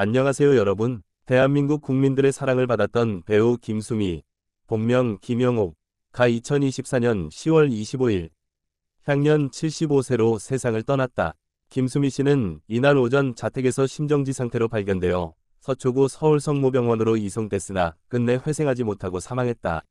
안녕하세요 여러분. 대한민국 국민들의 사랑을 받았던 배우 김수미, 본명 김영옥, 가 2024년 10월 25일, 향년 75세로 세상을 떠났다. 김수미 씨는 이날 오전 자택에서 심정지 상태로 발견되어 서초구 서울성모병원으로 이송됐으나 끝내 회생하지 못하고 사망했다.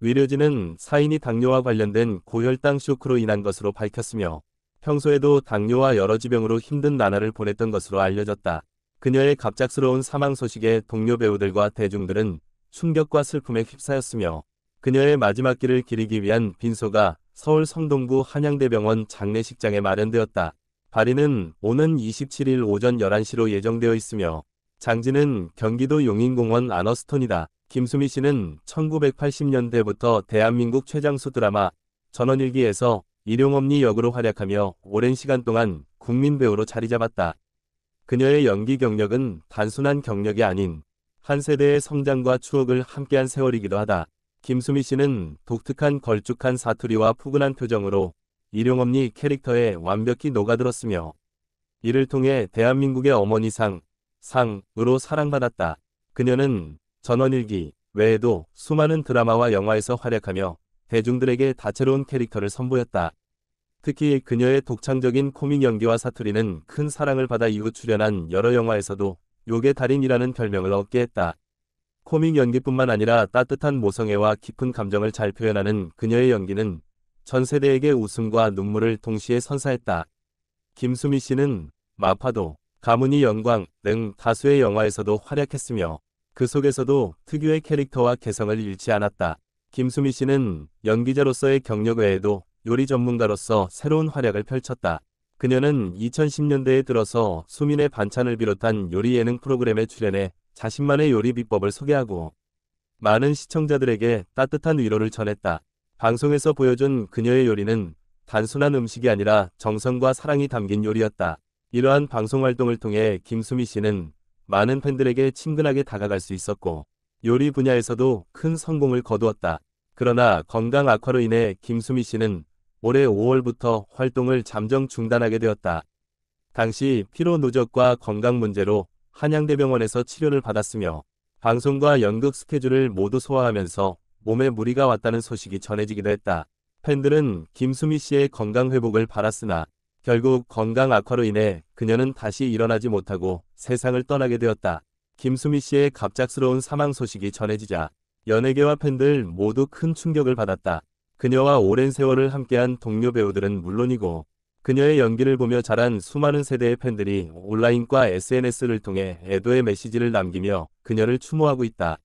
위료진은 사인이 당뇨와 관련된 고혈당 쇼크로 인한 것으로 밝혔으며 평소에도 당뇨와 여러 지병으로 힘든 나날을 보냈던 것으로 알려졌다. 그녀의 갑작스러운 사망 소식에 동료 배우들과 대중들은 충격과 슬픔에 휩싸였으며 그녀의 마지막 길을 기리기 위한 빈소가 서울 성동구 한양대병원 장례식장에 마련되었다. 발인은 오는 27일 오전 11시로 예정되어 있으며 장지는 경기도 용인공원 아너스톤이다. 김수미 씨는 1980년대부터 대한민국 최장수 드라마 전원일기에서 일용엄니 역으로 활약하며 오랜 시간 동안 국민 배우로 자리 잡았다. 그녀의 연기 경력은 단순한 경력이 아닌 한 세대의 성장과 추억을 함께한 세월이기도 하다. 김수미 씨는 독특한 걸쭉한 사투리와 푸근한 표정으로 일용엄니 캐릭터에 완벽히 녹아들었으며 이를 통해 대한민국의 어머니상, 상으로 사랑받았다. 그녀는 전원일기 외에도 수많은 드라마와 영화에서 활약하며 대중들에게 다채로운 캐릭터를 선보였다. 특히 그녀의 독창적인 코믹 연기와 사투리는 큰 사랑을 받아 이후 출연한 여러 영화에서도 욕의 달인이라는 별명을 얻게 했다. 코믹 연기뿐만 아니라 따뜻한 모성애와 깊은 감정을 잘 표현하는 그녀의 연기는 전 세대에게 웃음과 눈물을 동시에 선사했다. 김수미 씨는 마파도, 가문이 영광 등 다수의 영화에서도 활약했으며 그 속에서도 특유의 캐릭터와 개성을 잃지 않았다. 김수미 씨는 연기자로서의 경력 외에도 요리 전문가로서 새로운 활약을 펼쳤다. 그녀는 2010년대에 들어서 수민의 반찬을 비롯한 요리 예능 프로그램에 출연해 자신만의 요리 비법을 소개하고 많은 시청자들에게 따뜻한 위로를 전했다. 방송에서 보여준 그녀의 요리는 단순한 음식이 아니라 정성과 사랑이 담긴 요리였다. 이러한 방송 활동을 통해 김수미 씨는 많은 팬들에게 친근하게 다가갈 수 있었고 요리 분야에서도 큰 성공을 거두었다. 그러나 건강 악화로 인해 김수미 씨는 올해 5월부터 활동을 잠정 중단하게 되었다. 당시 피로 누적과 건강 문제로 한양대병원에서 치료를 받았으며 방송과 연극 스케줄을 모두 소화하면서 몸에 무리가 왔다는 소식이 전해지기도 했다. 팬들은 김수미 씨의 건강 회복을 바랐으나 결국 건강 악화로 인해 그녀는 다시 일어나지 못하고 세상을 떠나게 되었다. 김수미 씨의 갑작스러운 사망 소식이 전해지자 연예계와 팬들 모두 큰 충격을 받았다. 그녀와 오랜 세월을 함께한 동료 배우들은 물론이고 그녀의 연기를 보며 자란 수많은 세대의 팬들이 온라인과 SNS를 통해 애도의 메시지를 남기며 그녀를 추모하고 있다.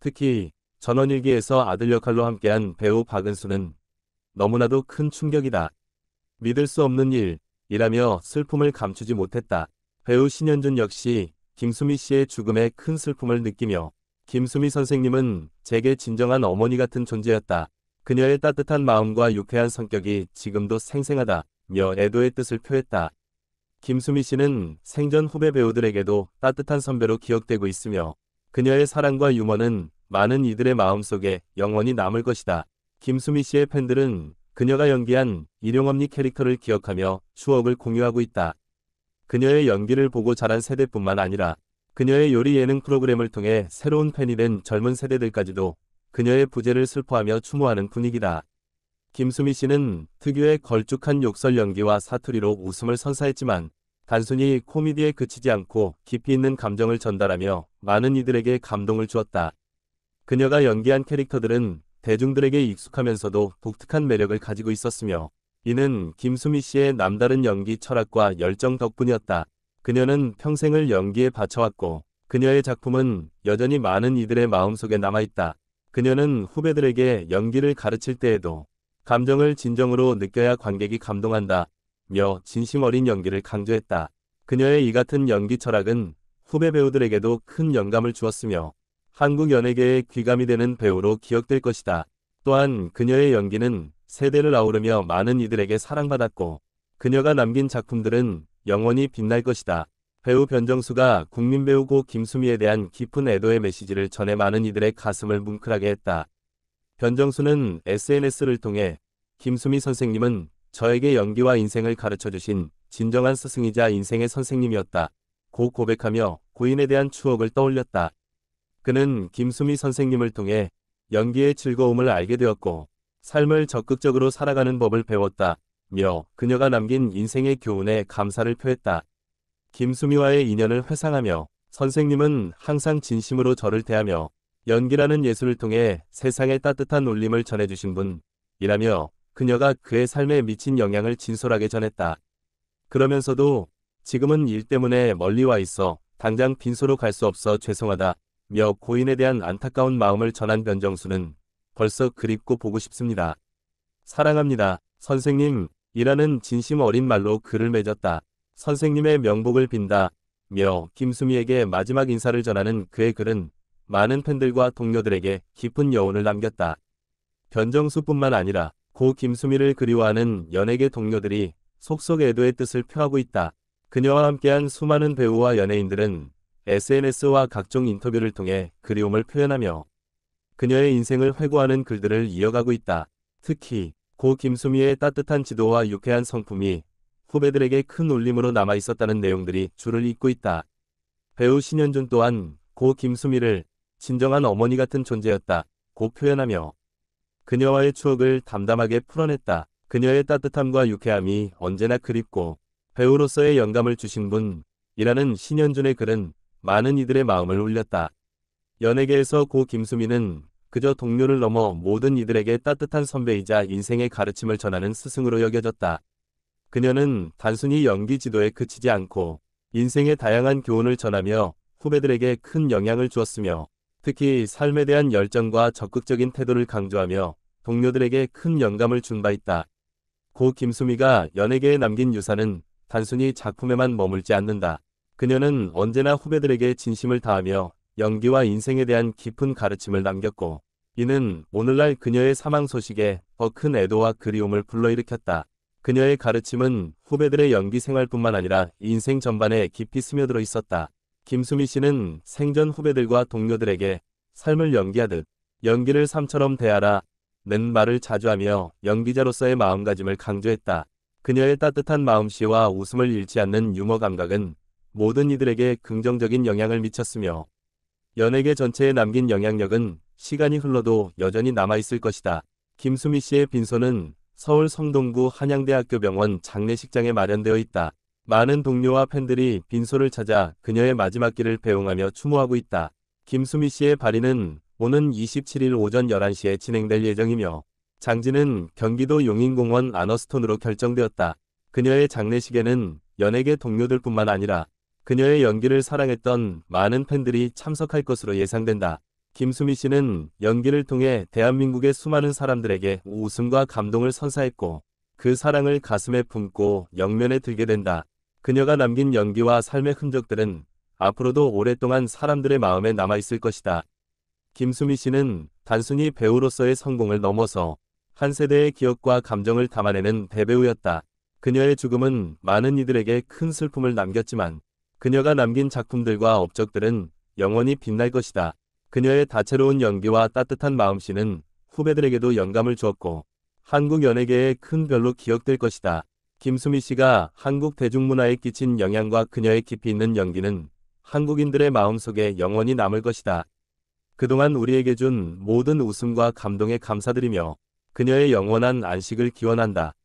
특히 전원일기에서 아들 역할로 함께한 배우 박은수는 너무나도 큰 충격이다. 믿을 수 없는 일이라며 슬픔을 감추지 못했다. 배우 신현준 역시 김수미 씨의 죽음에 큰 슬픔을 느끼며 김수미 선생님은 제게 진정한 어머니 같은 존재였다. 그녀의 따뜻한 마음과 유쾌한 성격이 지금도 생생하다며 애도의 뜻을 표했다. 김수미 씨는 생전 후배 배우들에게도 따뜻한 선배로 기억되고 있으며 그녀의 사랑과 유머는 많은 이들의 마음속에 영원히 남을 것이다. 김수미 씨의 팬들은 그녀가 연기한 일용엄니 캐릭터를 기억하며 추억을 공유하고 있다. 그녀의 연기를 보고 자란 세대뿐만 아니라 그녀의 요리 예능 프로그램을 통해 새로운 팬이 된 젊은 세대들까지도 그녀의 부재를 슬퍼하며 추모하는 분위기다. 김수미 씨는 특유의 걸쭉한 욕설 연기와 사투리로 웃음을 선사했지만 단순히 코미디에 그치지 않고 깊이 있는 감정을 전달하며 많은 이들에게 감동을 주었다. 그녀가 연기한 캐릭터들은 대중들에게 익숙하면서도 독특한 매력을 가지고 있었으며 이는 김수미 씨의 남다른 연기 철학과 열정 덕분이었다. 그녀는 평생을 연기에 바쳐왔고 그녀의 작품은 여전히 많은 이들의 마음속에 남아있다. 그녀는 후배들에게 연기를 가르칠 때에도 감정을 진정으로 느껴야 관객이 감동한다. 며 진심 어린 연기를 강조했다. 그녀의 이 같은 연기 철학은 후배 배우들에게도 큰 영감을 주었으며 한국 연예계의 귀감이 되는 배우로 기억될 것이다. 또한 그녀의 연기는 세대를 아우르며 많은 이들에게 사랑받았고 그녀가 남긴 작품들은 영원히 빛날 것이다. 배우 변정수가 국민 배우 고 김수미에 대한 깊은 애도의 메시지를 전해 많은 이들의 가슴을 뭉클하게 했다. 변정수는 SNS를 통해 김수미 선생님은 저에게 연기와 인생을 가르쳐 주신 진정한 스승이자 인생의 선생님이었다. 고 고백하며 고인에 대한 추억을 떠올렸다. 그는 김수미 선생님을 통해 연기의 즐거움을 알게 되었고 삶을 적극적으로 살아가는 법을 배웠다. 며 그녀가 남긴 인생의 교훈에 감사를 표했다. 김수미와의 인연을 회상하며 선생님은 항상 진심으로 저를 대하며 연기라는 예술을 통해 세상에 따뜻한 울림을 전해주신 분이라며 그녀가 그의 삶에 미친 영향을 진솔하게 전했다. 그러면서도 지금은 일 때문에 멀리 와 있어 당장 빈소로 갈 수 없어 죄송하다. 며 고인에 대한 안타까운 마음을 전한 변정수는 벌써 그립고 보고 싶습니다. 사랑합니다. 선생님 이라는 진심 어린 말로 글을 맺었다. 선생님의 명복을 빈다. 며 김수미에게 마지막 인사를 전하는 그의 글은 많은 팬들과 동료들에게 깊은 여운을 남겼다. 변정수뿐만 아니라 고 김수미를 그리워하는 연예계 동료들이 속속 애도의 뜻을 표하고 있다. 그녀와 함께한 수많은 배우와 연예인들은 SNS와 각종 인터뷰를 통해 그리움을 표현하며 그녀의 인생을 회고하는 글들을 이어가고 있다. 특히 고 김수미의 따뜻한 지도와 유쾌한 성품이 후배들에게 큰 울림으로 남아있었다는 내용들이 줄을 잇고 있다. 배우 신현준 또한 고 김수미를 진정한 어머니 같은 존재였다. 고 표현하며 그녀와의 추억을 담담하게 풀어냈다. 그녀의 따뜻함과 유쾌함이 언제나 그립고 배우로서의 영감을 주신 분이라는 신현준의 글은 많은 이들의 마음을 울렸다. 연예계에서 고 김수미는 그저 동료를 넘어 모든 이들에게 따뜻한 선배이자 인생의 가르침을 전하는 스승으로 여겨졌다. 그녀는 단순히 연기 지도에 그치지 않고 인생의 다양한 교훈을 전하며 후배들에게 큰 영향을 주었으며 특히 삶에 대한 열정과 적극적인 태도를 강조하며 동료들에게 큰 영감을 준 바 있다. 고 김수미가 연예계에 남긴 유산은 단순히 작품에만 머물지 않는다. 그녀는 언제나 후배들에게 진심을 다하며 연기와 인생에 대한 깊은 가르침을 남겼고 이는 오늘날 그녀의 사망 소식에 더 큰 애도와 그리움을 불러일으켰다. 그녀의 가르침은 후배들의 연기 생활뿐만 아니라 인생 전반에 깊이 스며들어 있었다. 김수미 씨는 생전 후배들과 동료들에게 삶을 연기하듯 연기를 삶처럼 대하라 는 말을 자주 하며 연기자로서의 마음가짐을 강조했다. 그녀의 따뜻한 마음씨와 웃음을 잃지 않는 유머 감각은 모든 이들에게 긍정적인 영향을 미쳤으며 연예계 전체에 남긴 영향력은 시간이 흘러도 여전히 남아있을 것이다. 김수미 씨의 빈소는 서울 성동구 한양대학교 병원 장례식장에 마련되어 있다. 많은 동료와 팬들이 빈소를 찾아 그녀의 마지막 길을 배웅하며 추모하고 있다. 김수미 씨의 발인은 오는 27일 오전 11시에 진행될 예정이며 장지는 경기도 용인공원 아너스톤으로 결정되었다. 그녀의 장례식에는 연예계 동료들뿐만 아니라 그녀의 연기를 사랑했던 많은 팬들이 참석할 것으로 예상된다. 김수미 씨는 연기를 통해 대한민국의 수많은 사람들에게 웃음과 감동을 선사했고 그 사랑을 가슴에 품고 영면에 들게 된다. 그녀가 남긴 연기와 삶의 흔적들은 앞으로도 오랫동안 사람들의 마음에 남아있을 것이다. 김수미 씨는 단순히 배우로서의 성공을 넘어서 한 세대의 기억과 감정을 담아내는 대배우였다. 그녀의 죽음은 많은 이들에게 큰 슬픔을 남겼지만 그녀가 남긴 작품들과 업적들은 영원히 빛날 것이다. 그녀의 다채로운 연기와 따뜻한 마음씨는 후배들에게도 영감을 주었고 한국 연예계에 큰 별로 기억될 것이다. 김수미 씨가 한국 대중문화에 끼친 영향과 그녀의 깊이 있는 연기는 한국인들의 마음속에 영원히 남을 것이다. 그동안 우리에게 준 모든 웃음과 감동에 감사드리며 그녀의 영원한 안식을 기원한다.